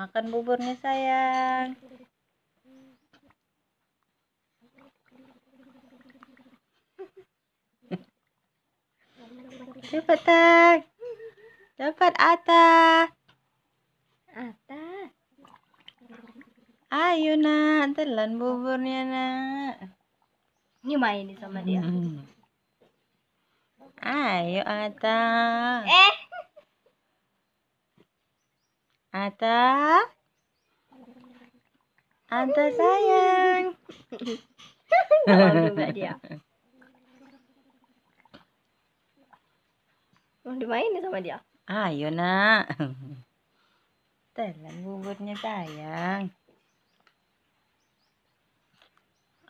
Makan buburnya sayang. Dapat tak? Dapat Ata. Ata. Ayo nak, telan buburnya nak. Ini main sama dia. Ayo Ata. Eh. Ada? Ada sayang. juga dia. Mau dimainin sama dia? Ayo nak. Telan buburnya sayang.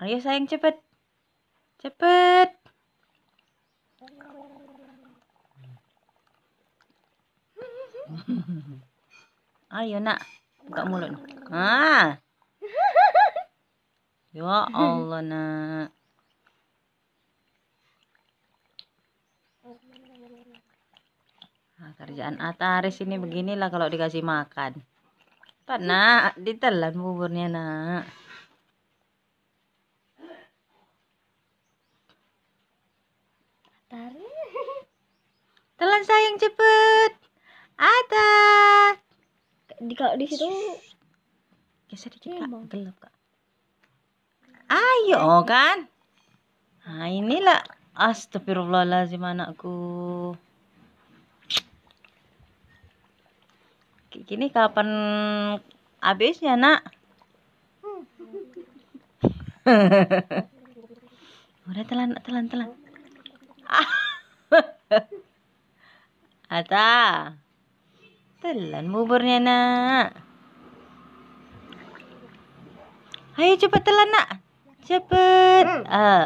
Ayo sayang cepet. Cepet. Mm-hmm. Ayo nak, buka mulut. Ah. Ya Allah nak. Nah, kerjaan Ataris ini beginilah kalau dikasih makan. Pak nak, ditelan buburnya nak. ataris Telan sayang cepet di kalau di situ geser dikit iya, kak gelap kak ayo iya, kan nah inilah astagfirullahaladzim anakku gini kapan habisnya nak udah telan telan telan Ata ah. Telan buburnya nak. Ayo cepat telan nak. Cepat. Uh, hmm. ah.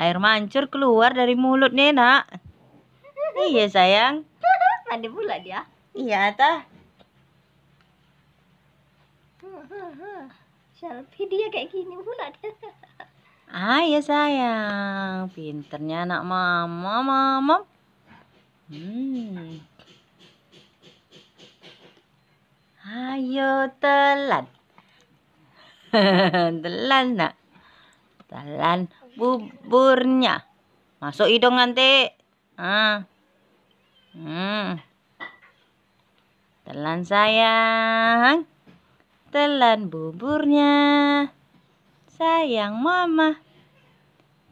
air mancur keluar dari nih nak. Iya sayang. Mandi pula dia. Iya ta. Selfie dia kayak gini pula dia. Ah ya sayang, pinternya anak mama, mama. Hmm. ayo telan telan nak telan buburnya masuk hidung nanti ah hmm. telan sayang telan buburnya sayang mama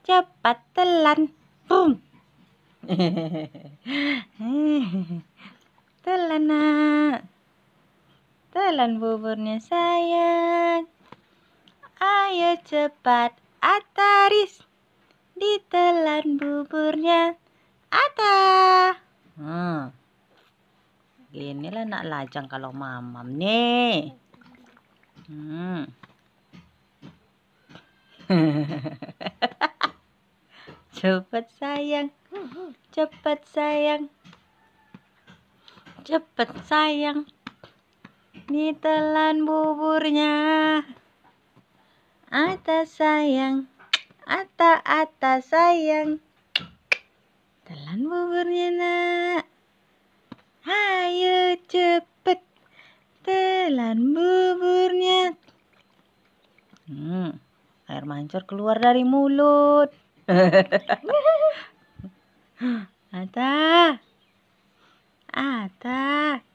cepat telan boom telan nak jualan buburnya sayang Ayo cepat Ataris Ditelan buburnya Ata hmm. Inilah nak lajang kalau mamam nih hmm. cepat sayang Cepat sayang Cepat sayang ditelan buburnya Ata sayang Ata Ata sayang telan buburnya nak ayo cepet telan buburnya hmm, air mancur keluar dari mulut Ata Ata